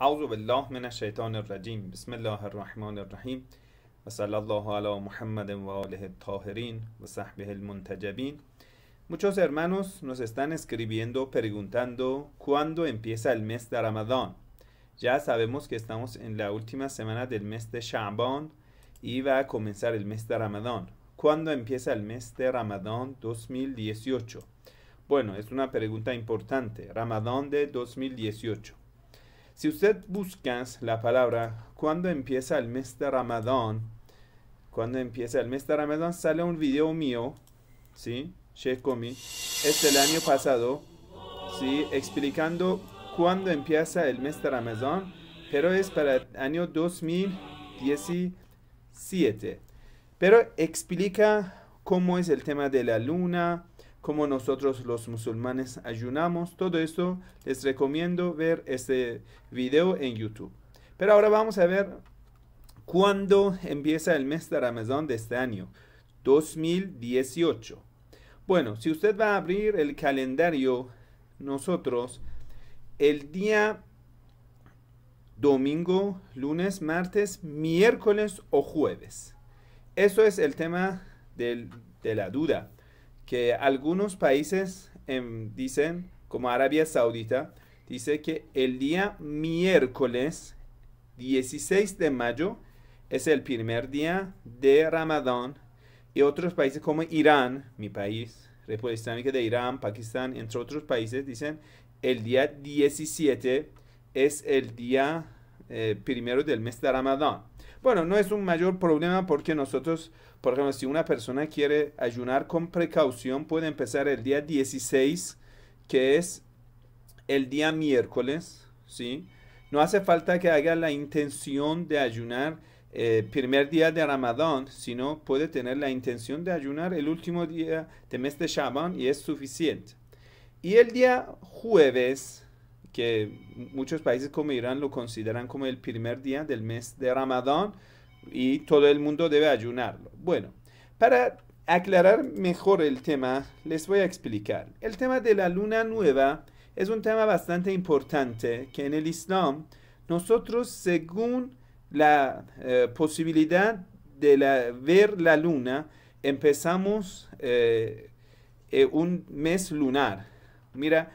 Muchos hermanos nos están escribiendo preguntando cuándo empieza el mes de Ramadán. Ya sabemos que estamos en la última semana del mes de Shaban y va a comenzar el mes de Ramadán. ¿Cuándo empieza el mes de Ramadán 2018? Bueno, es una pregunta importante. Ramadán de 2018. Si usted busca la palabra cuando empieza el mes de Ramadán, cuando empieza el mes de Ramadán sale un video mío, ¿sí? Shekomi, es el año pasado, ¿sí? Explicando cuándo empieza el mes de Ramadán, pero es para el año 2017. Pero explica cómo es el tema de la luna, como nosotros los musulmanes ayunamos. Todo esto les recomiendo ver este video en YouTube. Pero ahora vamos a ver cuándo empieza el mes de Ramadán de este año, 2018. Bueno, si usted va a abrir el calendario, nosotros el día domingo, lunes, martes, miércoles o jueves. Eso es el tema de la duda que algunos países em, dicen, como Arabia Saudita, dice que el día miércoles 16 de mayo es el primer día de Ramadán y otros países como Irán, mi país, República Islámica de Irán, Pakistán, entre otros países, dicen el día 17 es el día eh, primero del mes de Ramadán. Bueno, no es un mayor problema porque nosotros, por ejemplo, si una persona quiere ayunar con precaución, puede empezar el día 16, que es el día miércoles, ¿sí? No hace falta que haga la intención de ayunar el eh, primer día de Ramadán, sino puede tener la intención de ayunar el último día de mes de Shaban y es suficiente. Y el día jueves, que muchos países como Irán lo consideran como el primer día del mes de Ramadán y todo el mundo debe ayunarlo. Bueno, para aclarar mejor el tema, les voy a explicar. El tema de la luna nueva es un tema bastante importante que en el Islam nosotros según la eh, posibilidad de ver la luna empezamos eh, eh, un mes lunar. Mira,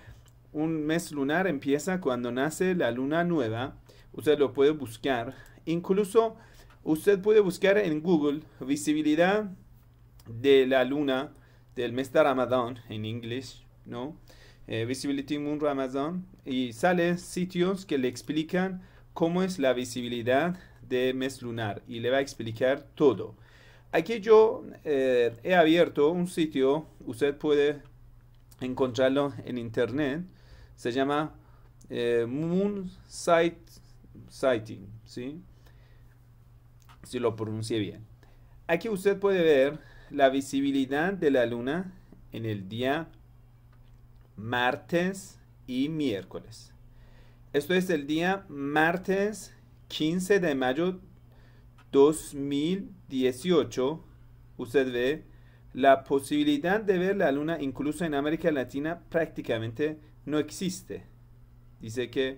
un mes lunar empieza cuando nace la luna nueva. Usted lo puede buscar. Incluso usted puede buscar en Google visibilidad de la luna del mes de Ramadán en inglés, ¿no? Eh, visibility Moon Ramadán y sale sitios que le explican cómo es la visibilidad de mes lunar y le va a explicar todo. Aquí yo eh, he abierto un sitio, usted puede encontrarlo en internet se llama eh, Moon Sighting, ¿sí? Si lo pronuncie bien. Aquí usted puede ver la visibilidad de la luna en el día martes y miércoles. Esto es el día martes 15 de mayo 2018. Usted ve la posibilidad de ver la luna incluso en América Latina prácticamente no existe. Dice que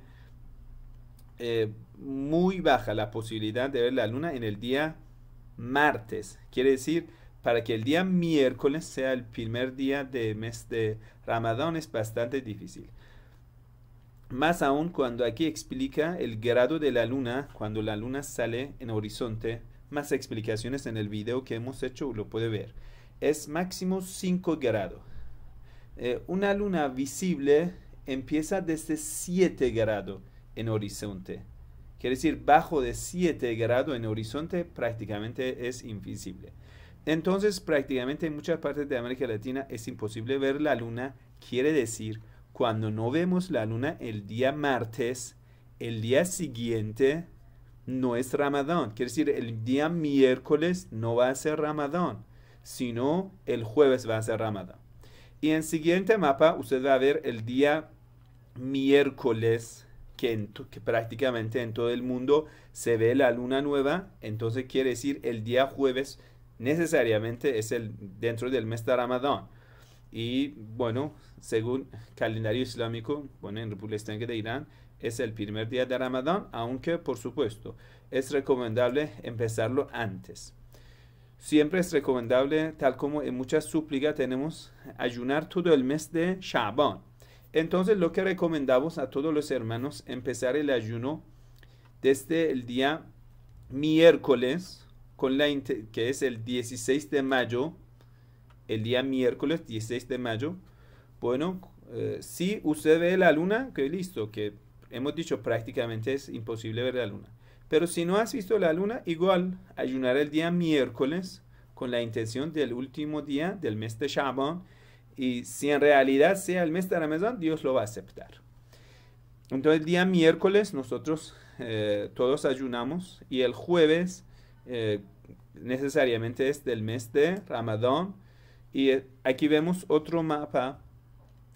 eh, muy baja la posibilidad de ver la luna en el día martes. Quiere decir, para que el día miércoles sea el primer día de mes de Ramadán es bastante difícil. Más aún cuando aquí explica el grado de la luna, cuando la luna sale en horizonte, más explicaciones en el video que hemos hecho lo puede ver. Es máximo 5 grados. Eh, una luna visible empieza desde 7 grados en horizonte. Quiere decir, bajo de 7 grados en horizonte prácticamente es invisible. Entonces, prácticamente en muchas partes de América Latina es imposible ver la luna. Quiere decir, cuando no vemos la luna el día martes, el día siguiente no es Ramadán. Quiere decir, el día miércoles no va a ser Ramadán, sino el jueves va a ser Ramadán. Y en siguiente mapa usted va a ver el día miércoles, que, prácticamente en todo el mundo se ve la luna nueva. Entonces quiere decir el día jueves necesariamente es el dentro del mes de Ramadán. Y bueno, según calendario islámico, bueno, en República de Irán, es el primer día de Ramadán, aunque por supuesto es recomendable empezarlo antes. Siempre es recomendable, tal como en muchas súplicas tenemos, ayunar todo el mes de Shabbat. Entonces lo que recomendamos a todos los hermanos, empezar el ayuno desde el día miércoles, con la, que es el 16 de mayo, el día miércoles 16 de mayo. Bueno, eh, si usted ve la luna, que listo, que hemos dicho prácticamente es imposible ver la luna. Pero si no has visto la luna, igual ayunar el día miércoles con la intención del último día del mes de Shabbat. Y si en realidad sea el mes de Ramadán, Dios lo va a aceptar. Entonces el día miércoles nosotros eh, todos ayunamos y el jueves eh, necesariamente es del mes de Ramadán. Y eh, aquí vemos otro mapa,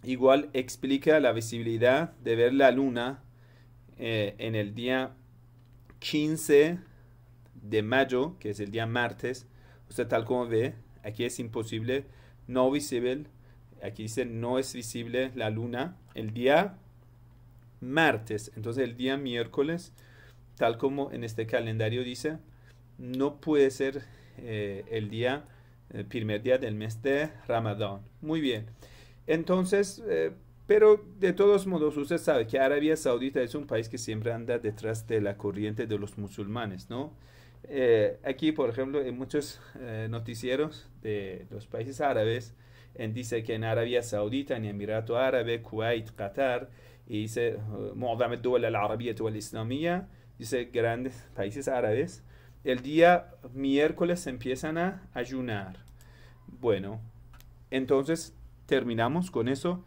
igual explica la visibilidad de ver la luna eh, en el día 15 de mayo, que es el día martes, usted tal como ve, aquí es imposible, no visible, aquí dice no es visible la luna, el día martes, entonces el día miércoles, tal como en este calendario dice, no puede ser eh, el día, el eh, primer día del mes de Ramadán. Muy bien. Entonces, pero de todos modos, usted sabe que Arabia Saudita es un país que siempre anda detrás de la corriente de los musulmanes, ¿no? Eh, aquí, por ejemplo, en muchos eh, noticieros de los países árabes, en, dice que en Arabia Saudita, en Emirato Árabe, Kuwait, Qatar, y dice, oh, al dice grandes países árabes, el día miércoles empiezan a ayunar. Bueno, entonces terminamos con eso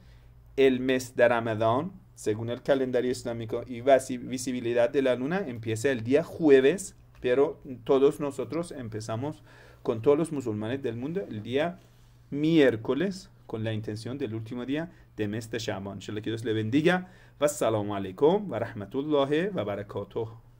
el mes de Ramadán, según el calendario islámico, y visibilidad de la luna empieza el día jueves, pero todos nosotros empezamos con todos los musulmanes del mundo el día miércoles con la intención del último día de mes de Shaban. Que Dios le bendiga. Wassalamu alaikum wa rahmatullahi wa barakatuh.